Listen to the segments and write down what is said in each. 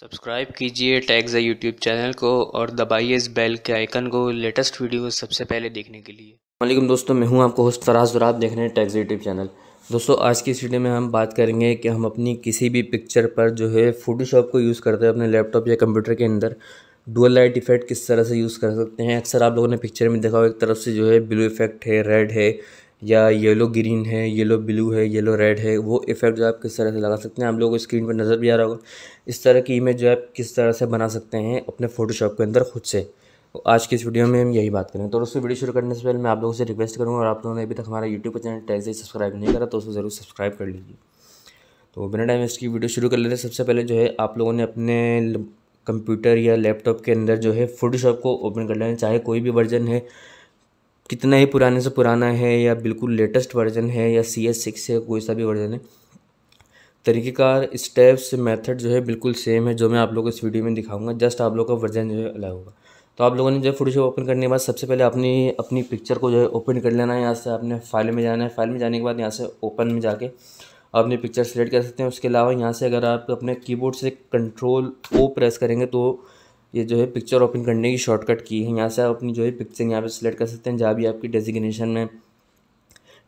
subscribe कीजिए tags YouTube channel को और दबाइए इस बेल के आइकन को लेटेस्ट वीडियो सबसे पहले देखने के लिए वालेकुम दोस्तों मैं हूं आपको होस्ट फराज और आप देख रहे हैं टैग्स यूट्यूब चैनल दोस्तों आज की इस वीडियो में हम बात करेंगे कि हम अपनी किसी भी पिक्चर पर जो है फोटोशॉप को यूज़ करते हैं अपने लैपटॉप या कंप्यूटर के अंदर डुअल लाइट इफेक्ट किस तरह से यूज़ कर सकते हैं अक्सर आप लोगों ने पिक्चर में देखा हो एक तरफ से जो है ब्लू इफेक्ट है रेड है या येलो ग्रीन है येलो ब्लू है येलो रेड है वो इफ़ेक्ट जो आप किस तरह से लगा सकते हैं आप लोगों को स्क्रीन पर नज़र भी आ रहा होगा इस तरह की इमेज जो आप किस तरह से बना सकते हैं अपने फ़ोटोशॉप के अंदर खुद से तो आज की इस वीडियो में हम यही बात करें तो दोस्तों वीडियो शुरू करने से पहले मैं आप लोगों से रिक्वेस्ट करूँगा और आप लोगों ने अभी तक हमारा यूट्यूब पर चैनल टैग से सब्सक्राइब नहीं करा तो उसको ज़रूर सब्सक्राइब कर लीजिए तो बिना टाइम इसकी वीडियो शुरू कर लेते हैं सबसे पहले जो है आप लोगों ने अपने कंप्यूटर या लैपटॉप के अंदर जो है फोटोशॉप को ओपन कर लेना चाहे कोई भी वर्जन है कितना ही पुराने से पुराना है या बिल्कुल लेटेस्ट वर्जन है या सी एस सिक्स है कोई सा भी वर्जन है तरीक़ेकार स्टेप्स मेथड जो है बिल्कुल सेम है जो मैं आप लोगों को इस वीडियो में दिखाऊंगा जस्ट आप लोगों का वर्जन जो है अलग होगा तो आप लोगों ने जो फोटोशॉप ओपन करने के बाद सबसे पहले अपनी अपनी पिक्चर को जो है ओपन कर लेना है यहाँ से आपने फाइल में जाना है फाइल में जाने के बाद यहाँ से ओपन में जाके अपनी पिक्चर सेलेक्ट कर सकते हैं उसके अलावा यहाँ से अगर आप अपने कीबोर्ड से कंट्रोल ओ प्रेस करेंगे तो ये जो है पिक्चर ओपन करने की शॉर्टकट की है यहाँ से आप अपनी जो है पिक्चर यहाँ पे सिलेक्ट कर सकते हैं जहाँ भी आपकी डेजिग्नेशन में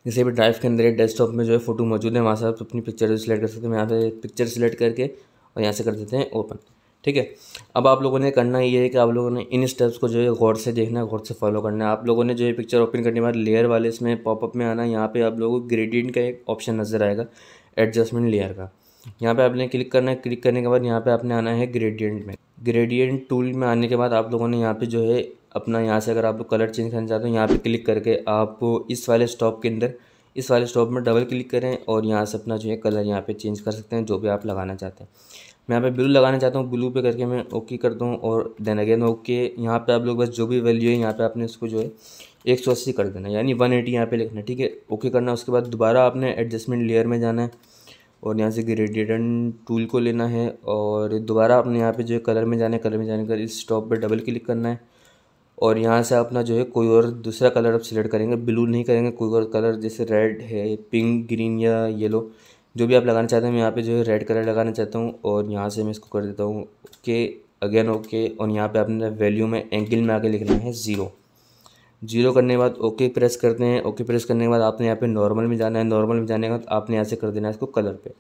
किसी भी ड्राइव के अंदर डेस्कटॉप में जो है फ़ोटो मौजूद है वहाँ से आप अपनी पिक्चर सिलेक्ट कर सकते हैं यहाँ से पिक्चर सिलेक्ट करके और यहाँ से कर देते हैं ओपन ठीक है अब आप लोगों ने करना ये है कि आप लोगों ने इन स्टेप्स को जो है गौर से देखना है गौर से फॉलो करना है आप लोगों ने जो है पिक्चर ओपन करने के बाद लेयर वाले इसमें पॉपअप में आना यहाँ पर आप लोगों को ग्रेडियंट का एक ऑप्शन नज़र आएगा एडजस्टमेंट लेयर का यहाँ पे आपने क्लिक करना है क्लिक करने के बाद यहाँ पे आपने आना है ग्रेडियंट में ग्रेडियंट टूल में आने के बाद आप लोगों ने यहाँ पे जो है अपना यहाँ से अगर आप लोग कलर चेंज करना चाहते हो यहाँ पे क्लिक करके आप इस वाले स्टॉप के अंदर इस वाले स्टॉप में डबल क्लिक करें और यहाँ से अपना जो है कलर यहाँ पे चेंज कर सकते हैं जो भी आप लगाना चाहते हैं मैं यहाँ पे ब्लू लगाना चाहता हूँ ब्लू पे करके मैं ओके कर दूँ और देन अगेन ओके यहाँ पे आप लोग बस जो भी वैल्यू है यहाँ पे आपने उसको जो है एक सौ अस्सी कर देना यानी वन एटी यहाँ पे लिखना ठीक है ओके करना उसके बाद दोबारा आपने एडजस्टमेंट लेयर में जाना है और यहाँ से ग्रेडियन टूल को लेना है और दोबारा आपने यहाँ पे जो है कलर में जाना है कलर में जाने कर इस स्टॉप पे डबल क्लिक करना है और यहाँ से अपना जो है कोई और दूसरा कलर आप सिलेक्ट करेंगे ब्लू नहीं करेंगे कोई और कलर जैसे रेड है पिंक ग्रीन या येलो जो भी आप लगाना चाहते हैं मैं यहाँ पर जो है रेड कलर लगाना चाहता हूँ और यहाँ से मैं इसको कर देता हूँ ओके अगेन ओके और यहाँ पर आपने वैल्यू में एंगल में आके लिखना है ज़ीरो जीरो करने के बाद ओके प्रेस करते हैं ओके प्रेस करने के बाद आपने यहाँ पे नॉर्मल में जाना है नॉर्मल में जाने के बाद आपने यहाँ से कर देना है इसको कलर पे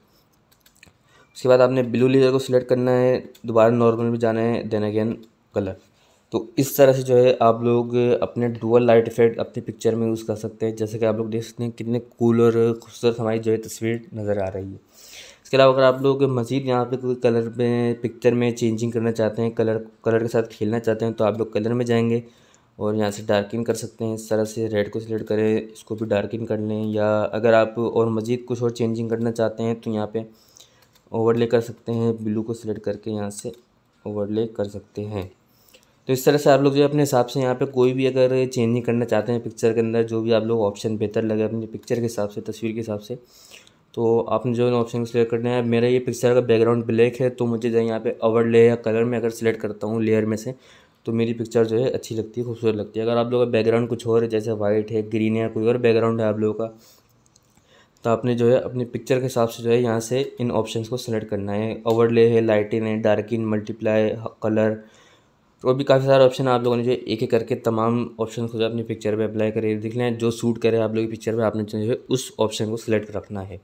उसके बाद आपने ब्लू लेजर को सिलेक्ट करना है दोबारा नॉर्मल में जाना है देन अगेन कलर तो इस तरह से जो है आप लोग अपने डुअल लाइट इफेक्ट अपनी पिक्चर में यूज़ कर सकते हैं जैसे कि आप लोग देख सकते हैं कितने कूल और खूबसूरत हमारी जो है तस्वीर नज़र आ रही है इसके अलावा अगर आप लोग मज़ीद यहाँ पे कोई कलर में पिक्चर में चेंजिंग करना चाहते हैं कलर कलर के साथ खेलना चाहते हैं तो आप लोग कलर में जाएंगे और यहाँ से डार्किंग कर सकते हैं इस तरह से रेड को सिलेक्ट करें इसको भी डार्किंग कर लें या अगर आप और मज़ीद कुछ और चेंजिंग करना चाहते हैं तो यहाँ पे ओवरले कर सकते हैं ब्लू को सिलेक्ट करके यहाँ से ओवरले कर सकते हैं तो इस तरह से आप लोग जो है अपने हिसाब से यहाँ पे कोई भी अगर चेंजिंग करना चाहते हैं पिक्चर के अंदर जो भी आप लोग ऑप्शन बेहतर लगे अपने पिक्चर के हिसाब से तस्वीर के हिसाब से तो आपने जो है ऑप्शन सिलेक्ट करना है मेरा ये पिक्चर का बैकग्राउंड ब्लैक है तो मुझे जो यहाँ पे ओवरले या कलर में अगर सिलेक्ट करता हूँ लेयर में से तो मेरी पिक्चर जो है अच्छी लगती है खूबसूरत लगती है अगर आप लोगों का बैकग्राउंड कुछ और है जैसे वाइट है ग्रीन है कोई और बैकग्राउंड है आप लोगों का तो आपने जो है अपनी पिक्चर के हिसाब से जो है यहाँ से इन ऑप्शंस को सेलेक्ट करना है ओवरले है लाइटिन है डार्किन मल्टीप्लाई कलर और भी काफ़ी सारे ऑप्शन आप लोगों ने जो एक एक करके तमाम ऑप्शन को जो अपनी पिक्चर पर अप्लाई करें देख लें जो सूट करें आप लोग की पिक्चर पर आपने जो है उस ऑप्शन को सिलेक्ट रखना है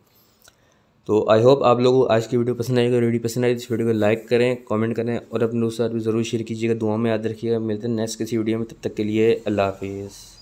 तो आई होप आप लोगों को आज की वीडियो पसंद आएगी वीडियो पसंद आई तो इस वीडियो को लाइक करें कमेंट करें और अपने दोस्तों भी ज़रूर शेयर कीजिएगा दुआ में याद रखिएगा मिलते हैं नेक्स्ट किसी वीडियो में तब तक के लिए अल्लाह हाफिज़